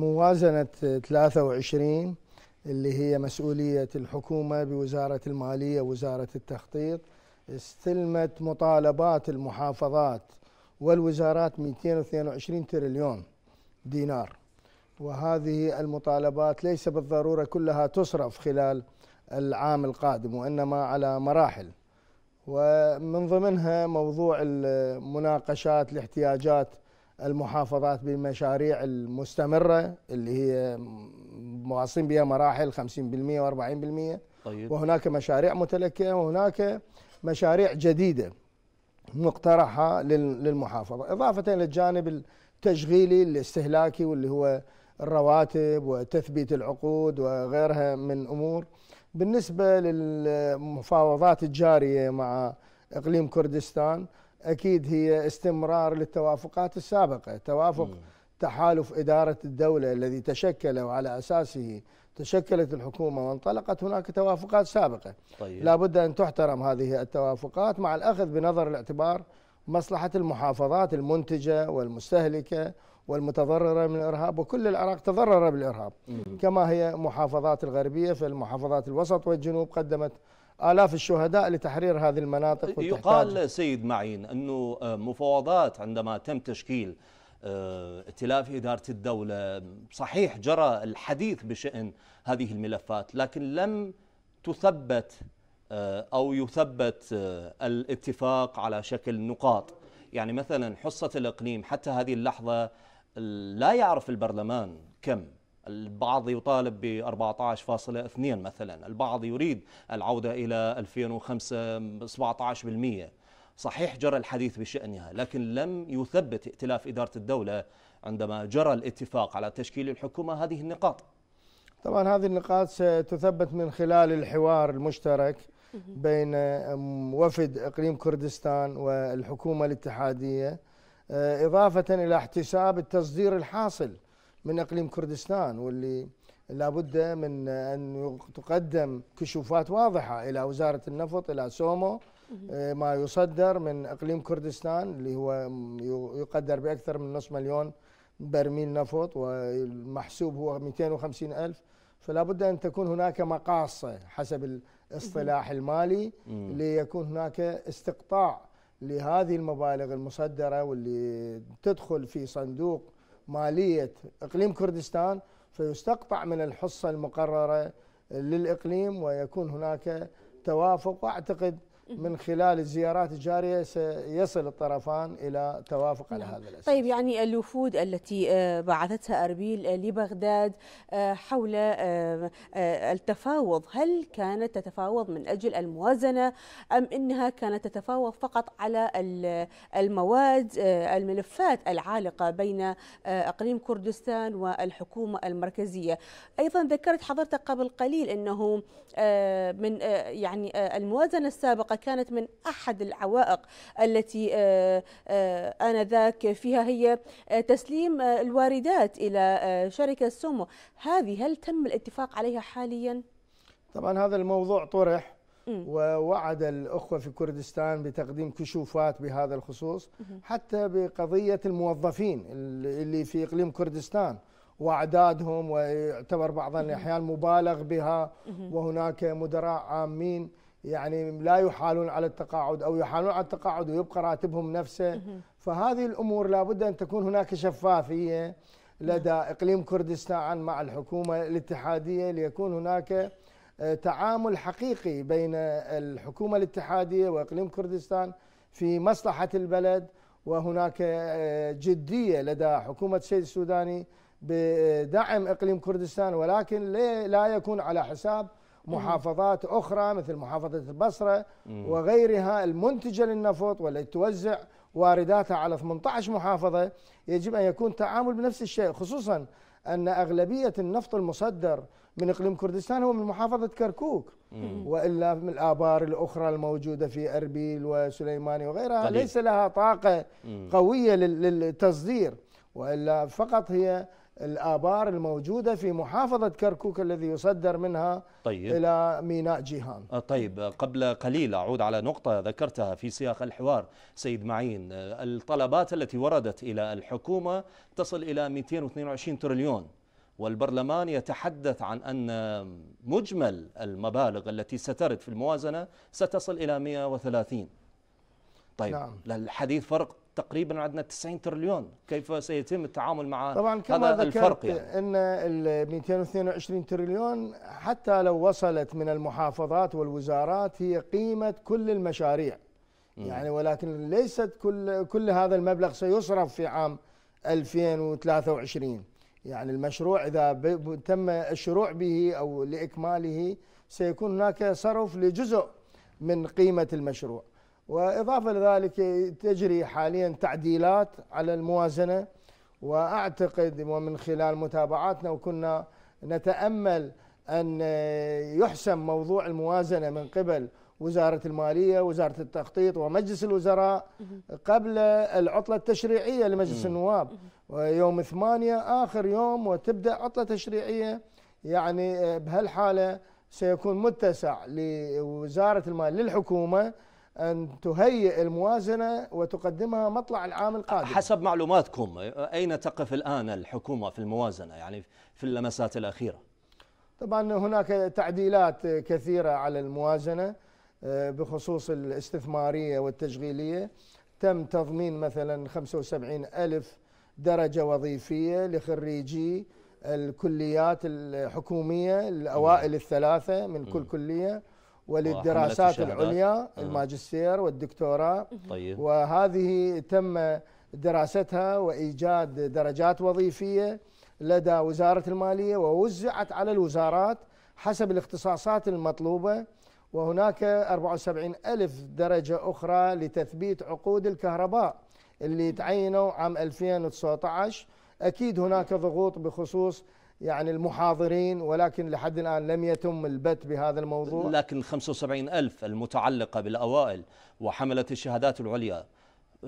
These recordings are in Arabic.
موازنة 23 اللي هي مسؤولية الحكومة بوزارة المالية وزارة التخطيط استلمت مطالبات المحافظات والوزارات 222 تريليون دينار وهذه المطالبات ليس بالضرورة كلها تصرف خلال العام القادم وإنما على مراحل ومن ضمنها موضوع المناقشات الاحتياجات المحافظات بالمشاريع المستمرة اللي هي مواصلين بها مراحل 50% و40% طيب. وهناك مشاريع متلكئة وهناك مشاريع جديدة مقترحة للمحافظة إضافة إلى الجانب التشغيلي الاستهلاكي واللي هو الرواتب وتثبيت العقود وغيرها من أمور بالنسبة للمفاوضات الجارية مع إقليم كردستان اكيد هي استمرار للتوافقات السابقه، توافق م. تحالف اداره الدوله الذي تشكل وعلى اساسه تشكلت الحكومه وانطلقت هناك توافقات سابقه. طيب. لابد ان تحترم هذه التوافقات مع الاخذ بنظر الاعتبار مصلحه المحافظات المنتجه والمستهلكه والمتضررة من الإرهاب وكل العراق تضرر بالإرهاب م. كما هي محافظات الغربية فالمحافظات الوسط والجنوب قدمت آلاف الشهداء لتحرير هذه المناطق يقال سيد معين أنه آه، مفاوضات عندما تم تشكيل آه، ائتلاف إدارة الدولة صحيح جرى الحديث بشأن هذه الملفات لكن لم تثبت آه، أو يثبت الاتفاق على شكل نقاط يعني مثلا حصة الإقليم حتى هذه اللحظة لا يعرف البرلمان كم البعض يطالب ب 14.2 مثلا البعض يريد العودة إلى 2005 17% صحيح جرى الحديث بشأنها لكن لم يثبت ائتلاف إدارة الدولة عندما جرى الاتفاق على تشكيل الحكومة هذه النقاط طبعا هذه النقاط ستثبت من خلال الحوار المشترك بين وفد إقليم كردستان والحكومة الاتحادية آه، إضافة إلى احتساب التصدير الحاصل من اقليم كردستان واللي لابد من ان تقدم كشوفات واضحه الى وزاره النفط الى سومو ما يصدر من اقليم كردستان اللي هو يقدر باكثر من نصف مليون برميل نفط والمحسوب هو 250 ألف فلا بد أن تكون هناك مقاصة حسب الاصطلاح المالي ليكون هناك استقطاع لهذه المبالغ المصدرة واللي تدخل في صندوق ماليه اقليم كردستان فيستقطع من الحصه المقرره للاقليم ويكون هناك توافق واعتقد من خلال الزيارات الجارية سيصل الطرفان إلى توافق نعم. على هذا الأساس طيب يعني الوفود التي آه، بعثتها أربيل آه، لبغداد آه، حول التفاوض هل كانت تتفاوض من أجل الموازنة أم إنها كانت تتفاوض فقط على المواد الملفات العالقة بين أقليم كردستان والحكومة المركزية أيضا ذكرت حضرتك قبل قليل أنه من يعني الموازنة السابقة الحقيقة كانت من أحد العوائق التي آه، آه، آنذاك فيها هي آه، تسليم الواردات إلى شركة سومو هذه هل تم الاتفاق عليها حاليا؟ طبعا هذا الموضوع طرح ووعد الأخوة في كردستان بتقديم كشوفات بهذا الخصوص حتى بقضية الموظفين اللي في إقليم كردستان واعدادهم ويعتبر بعض الاحيان مبالغ بها وهناك مدراء عامين يعني لا يحالون على التقاعد او يحالون على التقاعد ويبقى راتبهم نفسه فهذه الامور لابد ان تكون هناك شفافيه لدى اقليم كردستان مع الحكومه الاتحاديه ليكون هناك آه، تعامل حقيقي بين الحكومه الاتحاديه واقليم كردستان في مصلحه البلد وهناك آه، جديه لدى حكومه السيد السوداني بدعم اقليم كردستان ولكن لا يكون على حساب محافظات أخرى مثل محافظة البصرة وغيرها المنتجة للنفط والتي توزع وارداتها على 18 محافظة يجب أن يكون تعامل بنفس الشيء خصوصا أن أغلبية النفط المصدر من إقليم كردستان هو من محافظة كركوك وإلا من الآبار الأخرى الموجودة في أربيل وسليماني وغيرها ليس لها طاقة قوية للتصدير وإلا فقط هي الآبار الموجودة في محافظة كركوك الذي يصدر منها طيب. إلى ميناء جيهان آه، طيب آه، قبل قليل أعود على نقطة ذكرتها في سياق الحوار سيد معين آه، الطلبات التي وردت إلى الحكومة تصل إلى 222 تريليون والبرلمان يتحدث عن أن مجمل المبالغ التي سترد في الموازنة ستصل إلى 130 طيب نعم. الحديث فرق تقريبا عندنا 90 تريليون كيف سيتم التعامل مع طبعا كما هذا الفرق يعني ان ال 222 تريليون حتى لو وصلت من المحافظات والوزارات هي قيمه كل المشاريع مم. يعني ولكن ليست كل كل هذا المبلغ سيصرف في عام 2023 يعني المشروع اذا تم الشروع به او لاكماله سيكون هناك صرف لجزء من قيمه المشروع وإضافة لذلك تجري حاليا تعديلات على الموازنة وأعتقد ومن خلال متابعاتنا وكنا نتأمل أن يحسم موضوع الموازنة من قبل وزارة المالية وزارة التخطيط ومجلس الوزراء قبل العطلة التشريعية لمجلس النواب ويوم ثمانية آخر يوم وتبدأ عطلة تشريعية يعني بهالحالة سيكون متسع لوزارة المال للحكومة أن تهيئ الموازنة وتقدمها مطلع العام القادم حسب معلوماتكم أين تقف الآن الحكومة في الموازنة يعني في اللمسات الأخيرة طبعا هناك تعديلات كثيرة على الموازنة آه، بخصوص الاستثمارية والتشغيلية تم تضمين مثلا 75 ألف درجة وظيفية لخريجي الكليات الحكومية الأوائل الثلاثة من كل كلية وللدراسات العليا أيوة. الماجستير والدكتوراه طيب وهذه تم دراستها وايجاد درجات وظيفيه لدى وزاره الماليه ووزعت على الوزارات حسب الاختصاصات المطلوبه وهناك 74 ألف درجة أخرى لتثبيت عقود الكهرباء اللي تعينوا عام 2019 أكيد هناك ضغوط بخصوص يعني المحاضرين ولكن لحد الآن لم يتم البت بهذا الموضوع لكن 75 ألف المتعلقة بالأوائل وحملة الشهادات العليا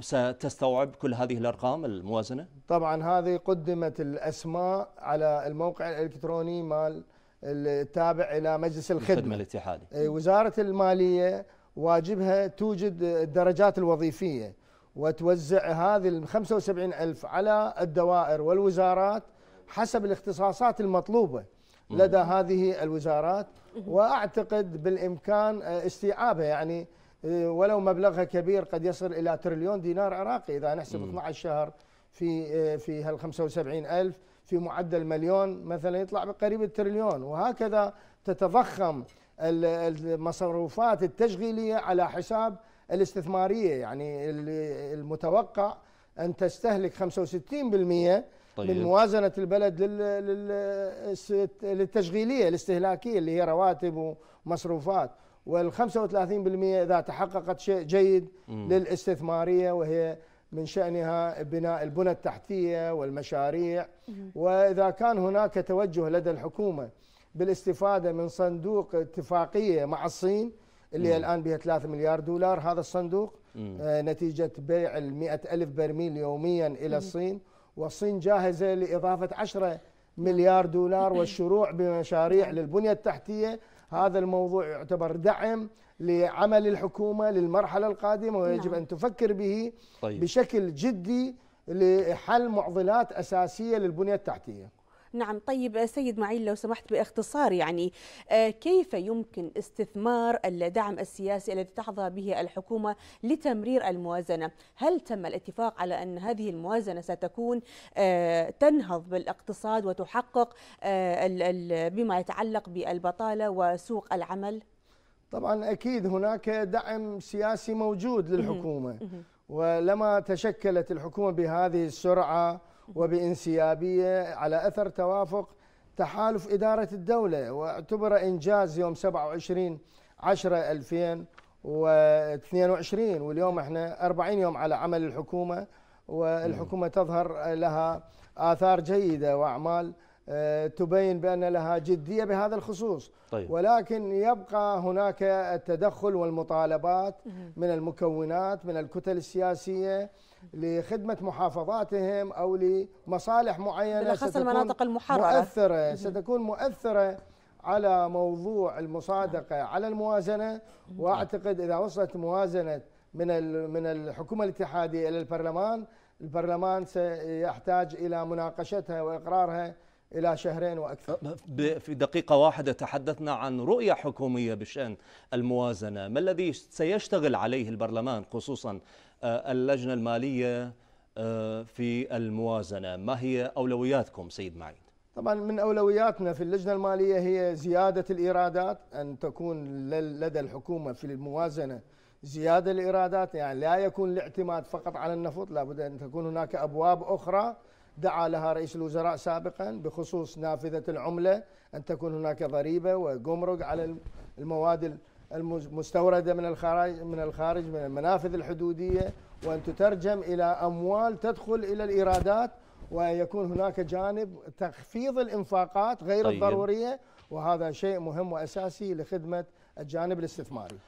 ستستوعب كل هذه الأرقام الموازنة؟ طبعا هذه قدمت الأسماء على الموقع الإلكتروني مال التابع إلى مجلس الخدمة, الخدمة الاتحادي إيه، وزارة المالية واجبها توجد الدرجات الوظيفية وتوزع هذه ال 75 ألف على الدوائر والوزارات حسب الاختصاصات المطلوبه لدى هذه الوزارات واعتقد بالامكان آه، استيعابها يعني آه، ولو مبلغها كبير قد يصل الى تريليون دينار عراقي اذا نحسب 12 شهر في آه، في هال 75000 في معدل مليون مثلا يطلع بقريب التريليون وهكذا تتضخم المصروفات التشغيليه على حساب الاستثماريه يعني المتوقع ان تستهلك 65% طيب. من موازنه البلد للتشغيليه الاستهلاكيه اللي هي رواتب ومصروفات وال35% اذا تحققت شيء جيد م. للاستثماريه وهي من شأنها بناء البنى التحتية والمشاريع وإذا كان هناك توجه لدى الحكومة بالاستفادة من صندوق اتفاقية مع الصين اللي مم. الآن بها 3 مليار دولار هذا الصندوق آه نتيجة بيع المئة ألف برميل يوميا إلى مم. الصين والصين جاهزة لإضافة 10 مليار دولار والشروع بمشاريع للبنية التحتية هذا الموضوع يعتبر دعم لعمل الحكومة للمرحلة القادمة ويجب نعم. أن تفكر به طيب. بشكل جدي لحل معضلات أساسية للبنية التحتية نعم طيب آه، سيد معين لو سمحت باختصار يعني آه، كيف يمكن استثمار الدعم السياسي الذي تحظى به الحكومة لتمرير الموازنة هل تم الاتفاق على أن هذه الموازنة ستكون آه، تنهض بالاقتصاد وتحقق بما يتعلق بالبطالة وسوق العمل طبعا أكيد هناك دعم سياسي موجود للحكومة ولما تشكلت الحكومة بهذه السرعة وبانسيابية على أثر توافق تحالف إدارة الدولة واعتبر إنجاز يوم 27 10 2022 واليوم احنا 40 يوم على عمل الحكومة والحكومة تظهر لها آثار جيدة وأعمال آه، تبين بأن لها جدية بهذا الخصوص طيب. ولكن يبقى هناك التدخل والمطالبات من المكونات من الكتل السياسية لخدمة محافظاتهم أو لمصالح معينة بالأخص المناطق المحررة مؤثرة ستكون مؤثرة على موضوع المصادقة نعم. على الموازنة وأعتقد إذا وصلت موازنة من من الحكومة الاتحادية إلى البرلمان البرلمان سيحتاج إلى مناقشتها وإقرارها إلى شهرين وأكثر في دقيقة واحدة تحدثنا عن رؤية حكومية بشأن الموازنة ما الذي سيشتغل عليه البرلمان خصوصا آه، اللجنة المالية آه، في الموازنة ما هي أولوياتكم سيد معين طبعا من أولوياتنا في اللجنة المالية هي زيادة الإيرادات أن تكون لدى الحكومة في الموازنة زيادة الإيرادات يعني لا يكون الاعتماد فقط على النفط لابد أن تكون هناك أبواب أخرى دعا لها رئيس الوزراء سابقا بخصوص نافذة العملة أن تكون هناك ضريبة وجمرك على المواد المستوردة من الخارج من الخارج من المنافذ الحدودية وأن تترجم إلى أموال تدخل إلى الإيرادات ويكون هناك جانب تخفيض الإنفاقات غير طيب. الضرورية وهذا شيء مهم وأساسي لخدمة الجانب الاستثماري